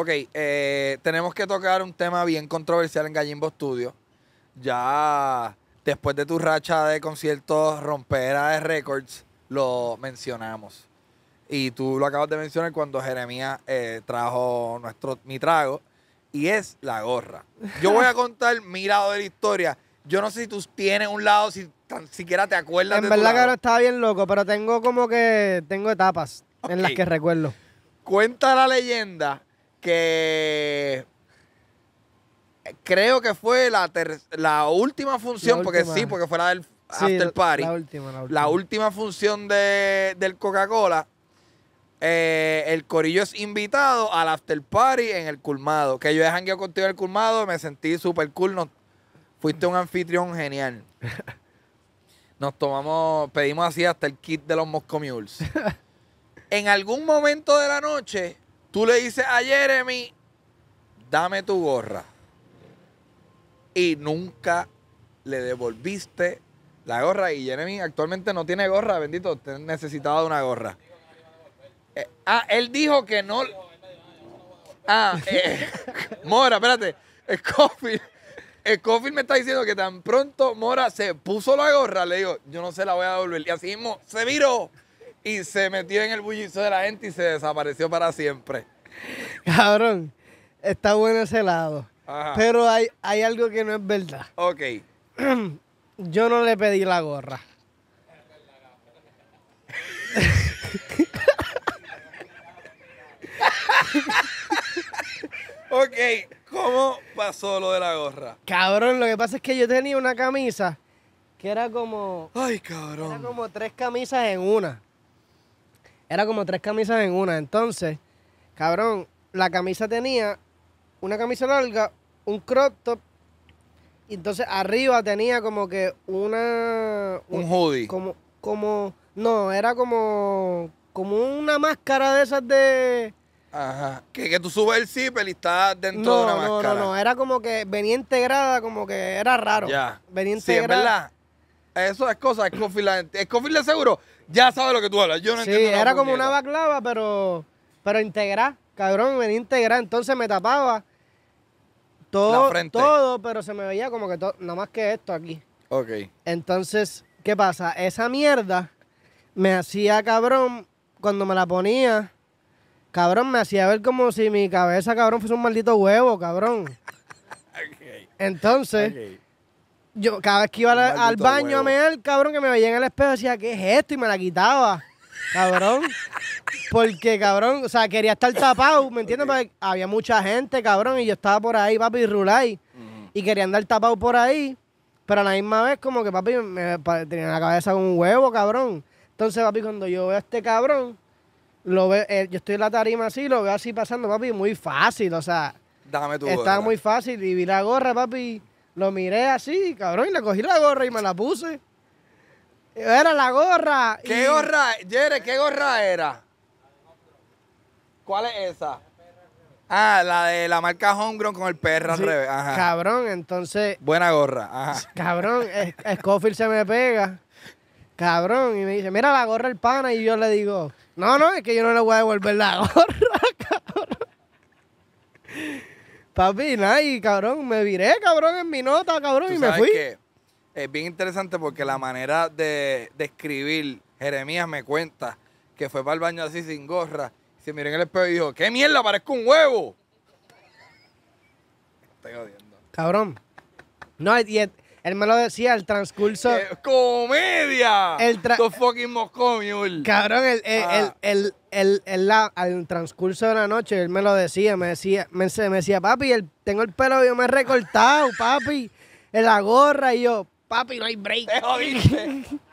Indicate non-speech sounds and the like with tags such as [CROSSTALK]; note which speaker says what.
Speaker 1: Ok, eh, tenemos que tocar un tema bien controversial en Gallimbo Studio. Ya después de tu racha de conciertos rompera de récords, lo mencionamos. Y tú lo acabas de mencionar cuando Jeremías eh, trajo nuestro, mi trago. Y es la gorra. Yo voy a contar mi lado de la historia. Yo no sé si tú tienes un lado, si tan siquiera te acuerdas. de En verdad que ahora
Speaker 2: estaba bien loco, pero tengo como que tengo etapas en las que recuerdo.
Speaker 1: Cuenta la leyenda que creo que fue la, la última función, porque sí, porque fue la del After Party. La última, función del Coca-Cola. Eh, el Corillo es invitado al After Party en el Culmado. Que yo he jangueado contigo en el Culmado, me sentí súper cool. fuiste un anfitrión genial. [LAUGHS] Nos tomamos, pedimos así hasta el kit de los Mules [LAUGHS] en algún momento de la noche Tú le dices a Jeremy, dame tu gorra. Y nunca le devolviste la gorra. Y Jeremy actualmente no tiene gorra, bendito, necesitaba una gorra. Eh, ah, él dijo que no. Ah, eh, [LAUGHS] Mora, espérate. Scofield, me está diciendo que tan pronto Mora se puso la gorra, le digo, yo no se la voy a devolver. Y así mismo se viró y se metió en el bullizo de la gente y se desapareció para siempre.
Speaker 2: Cabrón, está bueno ese lado. Pero hay, hay algo que no es verdad. [CLEARS THROAT] Ok. Yo no le pedí la gorra.
Speaker 1: ok, ¿cómo pasó lo de la gorra?
Speaker 2: Cabrón, lo que pasa es que yo tenía una camisa que era como. Ay, cabrón. Era como tres camisas en una. Era como tres camisas en una. Entonces, cabrón, la camisa tenía una camisa larga, un crop top. Y entonces arriba tenía como que una. Un, hoodie. Como, como. No, era como. Como una máscara de esas de. Ajá.
Speaker 1: Que, que tú subes el zipper y estás dentro no, de una máscara. No, no,
Speaker 2: era como que venía integrada, como que era raro. Ya. Venía integrada. Sí, verdad. Eso es cosa, es Coffee Es de seguro ya sabes
Speaker 1: lo que tú hablas. Yo no sí, Sí, era como una
Speaker 2: baclava, pero, pero integrar. Cabrón, di integrar. Entonces me tapaba todo, todo, pero se me veía como que todo, nada más que esto aquí. Ok. Entonces, ¿qué pasa? Esa mierda me hacía cabrón cuando me la ponía. Cabrón, me hacía ver como si mi cabeza, cabrón, fuese un maldito huevo, cabrón. [LAUGHS] okay. Entonces. Yo cada vez que iba al, baño a mear, cabrón, que me veía en el espejo, decía, ¿qué es esto? Y me la quitaba. Cabrón. [LAUGHS] Porque, cabrón, o sea, quería estar tapado, ¿me entiendes? había mucha gente, cabrón, y yo estaba por ahí, papi, rulay. Y quería andar tapado por ahí. Pero a la misma vez, como que papi tenía la cabeza con un huevo, cabrón. Entonces, papi, cuando yo veo a este cabrón, lo veo, eh, yo estoy en la tarima así, lo veo así pasando, papi, muy fácil, o sea. tu Estaba muy fácil y vi la gorra, papi. Lo miré así, cabrón, y le cogí la gorra y me la puse. Era la gorra. ¿Qué gorra?
Speaker 1: Jere, ¿qué gorra era? ¿Cuál es esa? Ah, la de la marca Homegrown con el perro al revés. Cabrón,
Speaker 2: entonces.
Speaker 1: Buena gorra. Ajá.
Speaker 2: Cabrón, Scofield se me pega. Cabrón, y me dice, mira la gorra el pana. Y yo le digo, no, no, es que yo no le voy a devolver la gorra, Papi, nada, y cabrón, me viré, cabrón, en mi nota, cabrón, y me fui.
Speaker 1: Que es bien interesante porque la manera de, escribir, Jeremías me cuenta que fue para el baño así sin gorra, y se miró en el espejo y dijo, ¡qué mierda, parezco un huevo!
Speaker 2: Estoy odiando. Cabrón. No, y, él me lo decía el transcurso. Eh,
Speaker 1: ¡Comedia! El tra fucking
Speaker 2: Cabrón, el, ah. el, el, el, el la, al transcurso de la noche, él me lo decía, me decía, me, decía, papi, tengo el pelo yo me he recortado, papi, en la gorra, y yo, papi, no hay break. [LAUGHS]